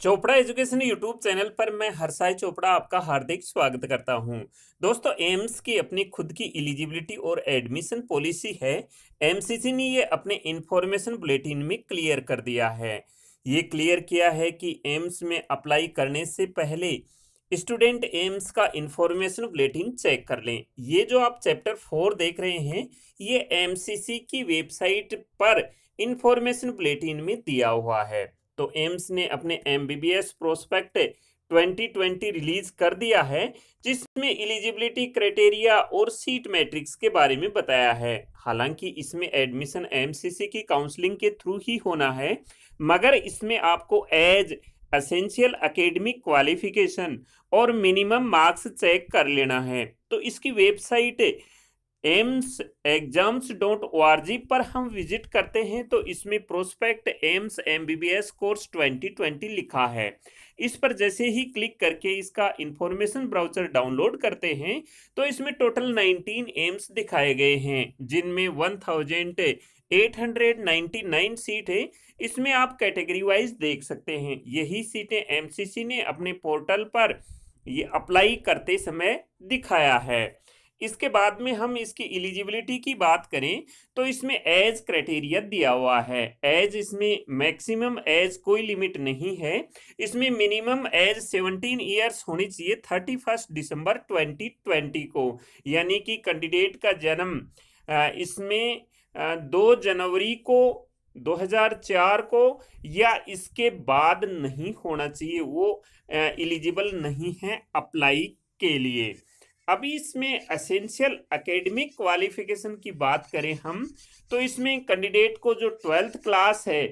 Chopra education YouTube channel पर मैं हरसाई चोपड़ा आपका हार्दिक स्वागत करता हूं। दोस्तों एम्स की अपनी खुद की एलिजिबिलिटी और एडमिशन पॉलिसी है एमसीसी ने ये अपने इंफॉर्मेशन बुलेटिन में क्लियर कर दिया है ये क्लियर किया है कि एम्स में अप्लाई करने से पहले स्टूडेंट एम्स का इंफॉर्मेशन बुलेटिन चेक कर लें ये जो आप चैप्टर फोर देख रहे हैं ये एम की वेबसाइट पर इंफॉर्मेशन बुलेटिन में दिया हुआ है तो एम्स ने अपने M B B S prospectus twenty twenty release कर दिया है जिसमें एलिजिबिलिटी क्राइटेरिया और सीट मैट्रिक्स के बारे में बताया है हालांकि इसमें एडमिशन एमसीसी की काउंसलिंग के थ्रू ही होना है मगर इसमें आपको एज असेंशियल अकेडमिक क्वालिफिकेशन और मिनिमम मार्क्स चेक कर लेना है तो इसकी website AIIMS exams dot O पर हम विजिट करते हैं तो इसमें प्रोस्पेक्ट एम्स एस कोर्स 2020 लिखा है इस पर जैसे ही क्लिक करके इसका इंफॉर्मेशन ब्राउचर डाउनलोड करते हैं तो इसमें टोटल 19 एम्स दिखाए गए हैं जिनमें 1899 सीट है इसमें आप कैटेगरी वाइज देख सकते हैं यही सीटें एमसीसी ने अपने पोर्टल पर ये अप्लाई करते समय दिखाया है इसके बाद में हम इसकी एलिजिबिलिटी की बात करें तो इसमें एज क्राइटेरिया दिया हुआ है एज इसमें मैक्सिमम एज कोई लिमिट नहीं है इसमें मिनिमम एज 17 इयर्स होनी चाहिए थर्टी फर्स्ट दिसंबर 2020 को यानी कि कैंडिडेट का जन्म इसमें दो जनवरी को 2004 को या इसके बाद नहीं होना चाहिए वो एलिजिबल नहीं है अप्लाई के लिए अभी इसमें असेंशियल एकेडमिक क्वालिफिकेशन की बात करें हम तो इसमें कैंडिडेट को जो ट्वेल्थ क्लास है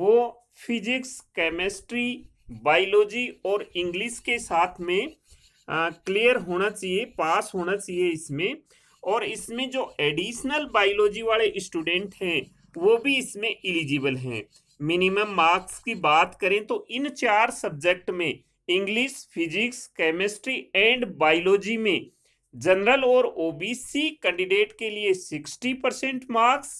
वो फिजिक्स केमिस्ट्री बायोलॉजी और इंग्लिश के साथ में क्लियर होना चाहिए पास होना चाहिए इसमें और इसमें जो एडिशनल बायोलॉजी वाले स्टूडेंट हैं वो भी इसमें एलिजिबल हैं मिनिमम मार्क्स की बात करें तो इन चार सब्जेक्ट में English physics chemistry and biology में जनरल और ओबीसी कैंडिडेट के लिए 60 परसेंट मार्क्स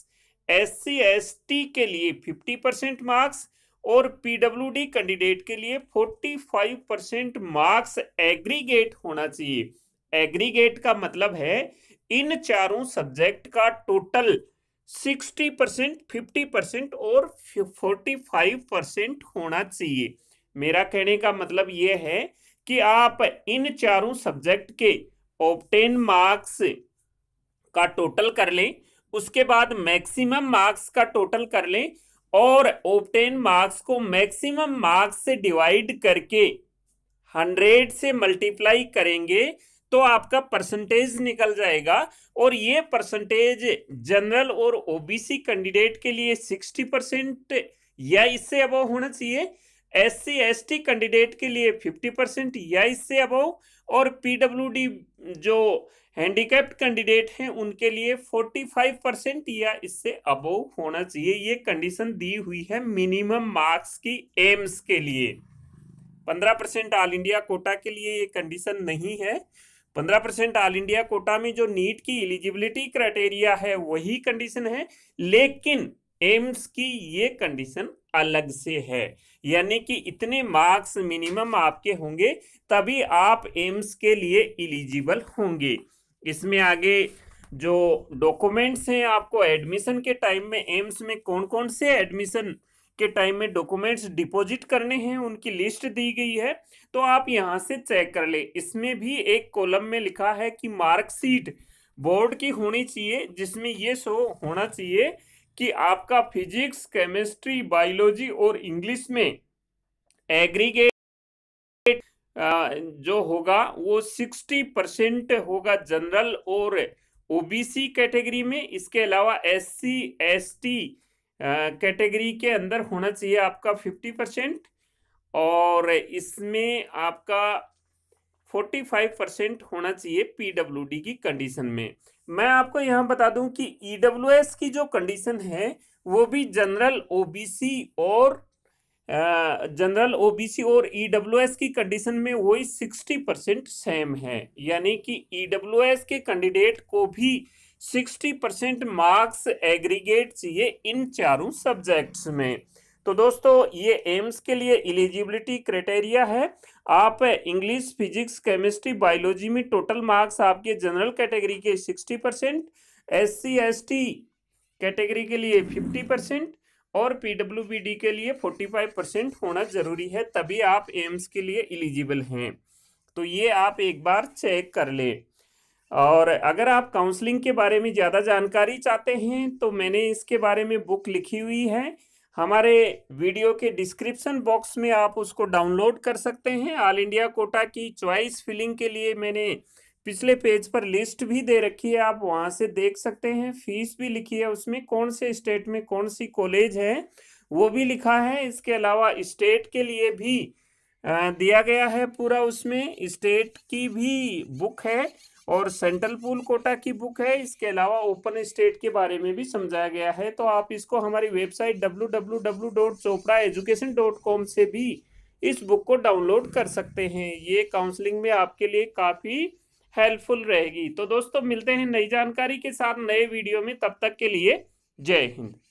एस सी के लिए 50 परसेंट मार्क्स और पीडब्ल्यूडी कैंडिडेट के लिए 45 परसेंट मार्क्स एग्रीगेट होना चाहिए एग्रीगेट का मतलब है इन चारों सब्जेक्ट का टोटल 60 परसेंट फिफ्टी परसेंट और 45 परसेंट होना चाहिए मेरा कहने का मतलब ये है कि आप इन चारों सब्जेक्ट के ऑप्टेन मार्क्स का टोटल कर लें उसके बाद मैक्सिमम मार्क्स का टोटल कर लें और ऑप्टेन मार्क्स को मैक्सिमम मार्क्स से डिवाइड करके हंड्रेड से मल्टीप्लाई करेंगे तो आपका परसेंटेज निकल जाएगा और ये परसेंटेज जनरल और ओबीसी कैंडिडेट के लिए सिक्सटी परसेंट या इससे अब होना चाहिए S C S T candidate के लिए फिफ्टी परसेंट या इससे अबव और पीडब्ल्यूडी जो हैंडीकैप्ड कैंडिडेट हैं उनके लिए फोर्टी फाइव परसेंट या इससे अबव होना चाहिए ये कंडीशन दी हुई है मिनिमम मार्क्स की एम्स के लिए पंद्रह परसेंट ऑल इंडिया कोटा के लिए ये कंडीशन नहीं है पंद्रह परसेंट ऑल इंडिया कोटा में जो नीट की एलिजिबिलिटी क्राइटेरिया है वही कंडीशन है लेकिन एम्स की ये कंडीशन अलग से है यानी कि इतने मार्क्स मिनिमम आपके होंगे तभी आप एम्स के लिए इलिजिबल होंगे इसमें आगे जो डॉक्यूमेंट्स हैं आपको एडमिशन के टाइम में एम्स में कौन कौन से एडमिशन के टाइम में डॉक्यूमेंट्स डिपॉजिट करने हैं उनकी लिस्ट दी गई है तो आप यहाँ से चेक कर ले इसमें भी एक कॉलम में लिखा है कि मार्कशीट बोर्ड की होनी चाहिए जिसमें ये शो होना चाहिए कि आपका फिजिक्स केमिस्ट्री बायोलॉजी और इंग्लिश में एग्रीगेट जो होगा वो सिक्सटी परसेंट होगा जनरल और ओबीसी कैटेगरी में इसके अलावा एससी एसटी कैटेगरी के अंदर होना चाहिए आपका फिफ्टी परसेंट और इसमें आपका फोर्टी फाइव परसेंट होना चाहिए पीडब्ल्यूडी की कंडीशन में मैं आपको यहाँ बता दूं कि ई e की जो कंडीशन है वो भी जनरल ओबीसी और जनरल ओबीसी और ईडब्ल्यूएस e की कंडीशन में वही सिक्सटी परसेंट सेम है यानी कि ईडब्ल्यूएस e के कैंडिडेट को भी सिक्सटी परसेंट मार्क्स एग्रीगेट चाहिए इन चारों सब्जेक्ट्स में तो दोस्तों ये एम्स के लिए एलिजिबिलिटी क्राइटेरिया है आप इंग्लिश फिजिक्स केमिस्ट्री बायोलॉजी में टोटल मार्क्स आपके जनरल कैटेगरी के sixty percent S C S T category के लिए फिफ्टी परसेंट और पी डब्ल्यू बी डी के लिए फोर्टी फाइव परसेंट होना ज़रूरी है तभी आप एम्स के लिए एलिजिबल हैं तो ये आप एक बार चेक कर ले और अगर आप काउंसलिंग के बारे में ज़्यादा जानकारी चाहते हैं तो मैंने इसके बारे में बुक लिखी हुई है हमारे वीडियो के डिस्क्रिप्शन बॉक्स में आप उसको डाउनलोड कर सकते हैं ऑल इंडिया कोटा की चॉइस फिलिंग के लिए मैंने पिछले पेज पर लिस्ट भी दे रखी है आप वहां से देख सकते हैं फीस भी लिखी है उसमें कौन से स्टेट में कौन सी कॉलेज है वो भी लिखा है इसके अलावा स्टेट के लिए भी दिया गया है पूरा उसमें स्टेट की भी बुक है और सेंट्रल पूल कोटा की बुक है इसके अलावा ओपन स्टेट के बारे में भी समझाया गया है तो आप इसको हमारी वेबसाइट डब्ल्यू से भी इस बुक को डाउनलोड कर सकते हैं ये काउंसलिंग में आपके लिए काफ़ी हेल्पफुल रहेगी तो दोस्तों मिलते हैं नई जानकारी के साथ नए वीडियो में तब तक के लिए जय हिंद